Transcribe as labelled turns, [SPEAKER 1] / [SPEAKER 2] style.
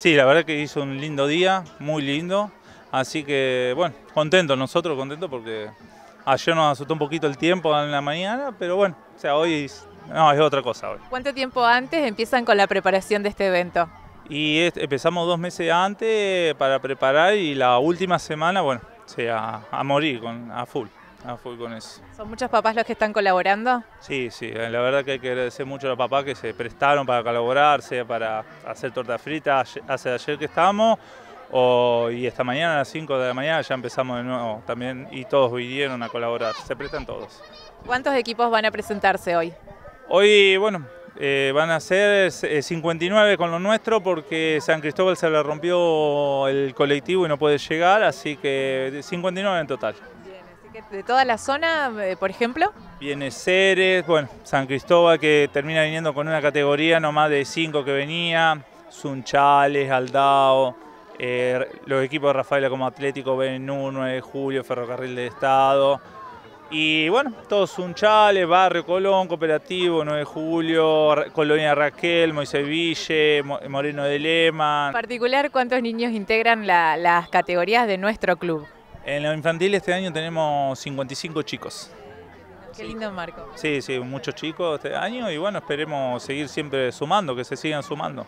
[SPEAKER 1] Sí, la verdad que hizo un lindo día, muy lindo. Así que, bueno, contento, nosotros contentos porque ayer nos asustó un poquito el tiempo en la mañana, pero bueno, o sea, hoy no, es otra cosa. Hoy.
[SPEAKER 2] ¿Cuánto tiempo antes empiezan con la preparación de este evento?
[SPEAKER 1] Y empezamos dos meses antes para preparar y la última semana, bueno, sea, a morir con, a full. Ah, con eso.
[SPEAKER 2] ¿Son muchos papás los que están colaborando?
[SPEAKER 1] Sí, sí, eh, la verdad que hay que agradecer mucho a los papás que se prestaron para colaborarse, para hacer torta frita, hace ayer que estábamos, y esta mañana a las 5 de la mañana ya empezamos de nuevo también, y todos vinieron a colaborar, se prestan todos.
[SPEAKER 2] ¿Cuántos equipos van a presentarse hoy?
[SPEAKER 1] Hoy, bueno, eh, van a ser 59 eh, con lo nuestro porque San Cristóbal se le rompió el colectivo y no puede llegar, así que 59 en total.
[SPEAKER 2] ¿De toda la zona, eh, por ejemplo?
[SPEAKER 1] Viene Ceres, bueno, San Cristóbal que termina viniendo con una categoría no más de cinco que venía, Sunchales, Aldao, eh, los equipos de Rafaela como Atlético Benú, 9 de Julio, Ferrocarril de Estado. Y bueno, todos Sunchales, Barrio Colón, Cooperativo, 9 de Julio, Colonia Raquel, Moisés Ville, Moreno de Lema. En
[SPEAKER 2] particular, ¿cuántos niños integran las categorías de nuestro club?
[SPEAKER 1] En lo infantil este año tenemos 55 chicos.
[SPEAKER 2] Qué lindo marco.
[SPEAKER 1] Sí, sí, muchos chicos este año y bueno, esperemos seguir siempre sumando, que se sigan sumando.